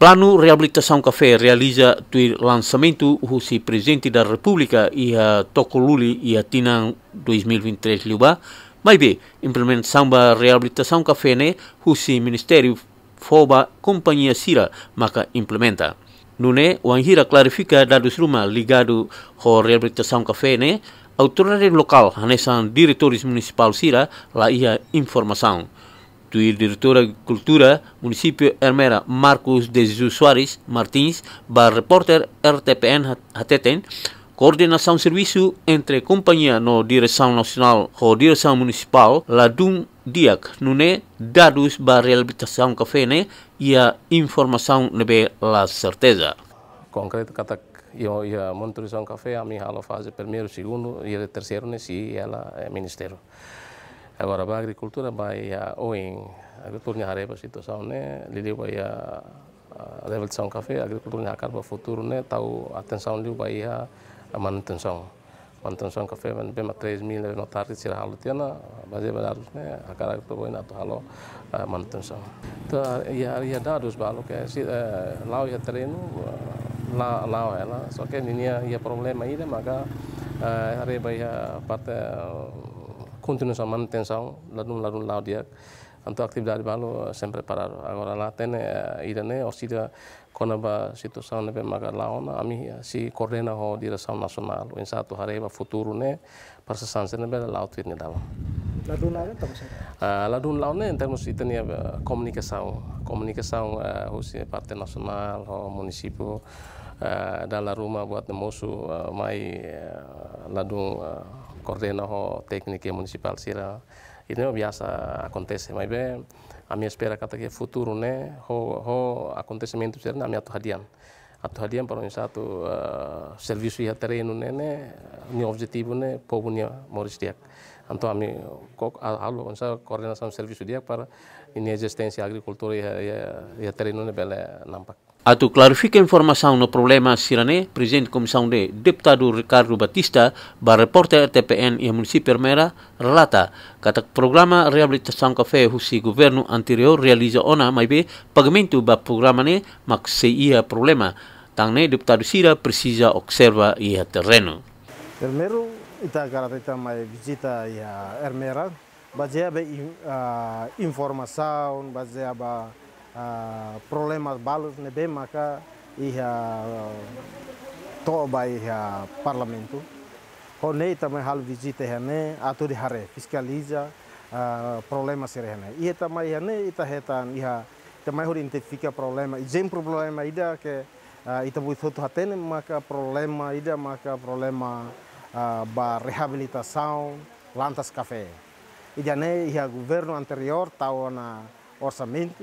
Plano Reabilitação Café realiza o lançamento do presidente da República e a Tocoluli e a Tinan 2023 Luba, mas bem, implementação da Reabilitação Café né, o Ministério Foba Companhia Sira, maka implementa. Nune, o Angira clarifica dados rumah ligado ao Reabilitação Café né, autoridade local, hanesan diretores municipal Sira, lá ia informação substituir diretora de Cultura, município Hermera Marcos de Jesus Soares Martins, para repórter RTPN Hateten, coordenação serviço entre companhia no direção nacional ou direção municipal, ladum diak nune dados para reabilitação café né, e a informação nebe né, la certeza. Concreto kata eu ia monturização café a minha alo fase primeiro, segundo e terceiro né, ela é ministério. Agora, ba agricultura ba a oing agricultura na hare para a situação, Lili ba a, a Revolução Café, a agricultura na área para o futuro, Tau atenção ali vai a, a manutenção. Manutenção café, man bem ma 3 mil, no tarde, sira halu tiana, ba é verdade, né? A cara que to vai na tu halo a manutenção. Então, ia, ia e dados, balo, que se, lá ia terreno, ah, lá, ela, so ke ninia ia problema ainda, mas hari área vai continuamente tensão la dum la dum la dia anto atividade balo sempre parar agora lá ida ne osida kona ba situação ne maga laona ami si coordena ho direção nacional em satu hareba futuro ne persesanse ne bela lautir ne dava Ladun lawan tak uh, Ladun lawan en termos itu ni a comunicação, komunikasi uh, eh, khususnya partai nasional, ho eh, munisipio, uh, eh, dalam rumah buat musuh uh, mai uh, ladung uh, Cordeno ho tecniche municipali era ine ho biasa acontece mai be a minha espera kata ke futuro ne ho ho acontecimento serna mi atu hadian atu hadian para ni um satu uh, ah, serviço ia e terreno ne ne ni objetivo ne povo ni moris diak anto ami kok alu onsa coordenação servisu diak para e ini existência agricultura ya e ya ia terreno ne bele nampak Atu clarifica informação no problema sirane, presidente da Comissão de Deputado Ricardo Batista, bar reporter TPN e município Hermera, relata que programa Reabilitação Café Husi governo anterior realiza ona be pagamento ba programa ne, mas se ia problema. Tangne deputado Sira precisa observa ia terreno. Primeiro, ita garantita mai visita ia Hermera, baseada em eh, informação, ba uh, problemas balos nebe né, maka iha toba iha parlamento honei também hal visita hane aturi hare fiscaliza uh, problema serene né. iha é também ne, ita hetan iha também hor identifica problema jem problema ida ke uh, ita butuh tu hatene maka problema ida maka problema uh, ba reabilitação lantas café e já né, o governo anterior estava tá, na orçamento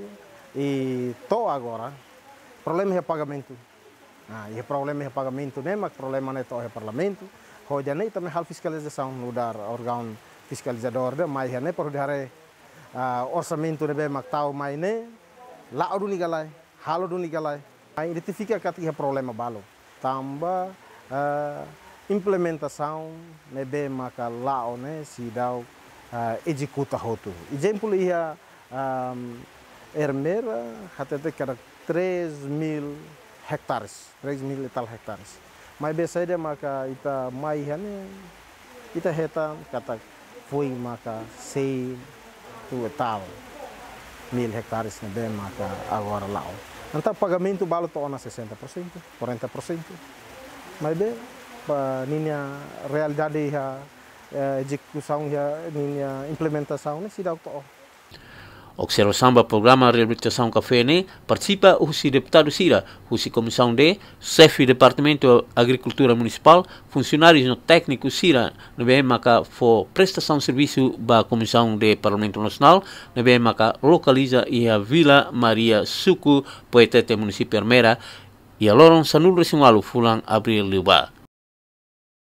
e estou agora. Problema de pagamento. Ah, e problema de pagamento nem, mas problema não é parlamento. Hoje nem também há fiscalização no dar órgão fiscalizador, né? mas nem por dar eh, ah, orçamento nem né, mas tal, mas nem lá o único lá, halo do Nigalai. Aí ah, Identifica que há problema balo. Tamba ah, implementação nem né, bem mas lá o né se dá executa roto. Exemplo ia um, Hermeira até que era 3 mil hectares, 3 mil e tal hectares. Mas biasanya maka ita maihan ita heta kata foi maka sei tu tal mil hectares na bem maka agora lá. Então pagamento balo to na 60%, 40%. Mas bem pa ninya realidade ha eh, execução ha ninya implementação ne sidak to. Observação do programa de reabilitação né participa o deputado Cira, o comissão de chefe do Departamento de Agricultura Municipal, funcionários no técnico Cira, na BMK for prestação de serviço da Comissão de Parlamento Nacional, no BMK localiza e a Vila Maria Suco, poetete município Armera, e a Loron Sanul Resinwalu Fulan Abril Liubá.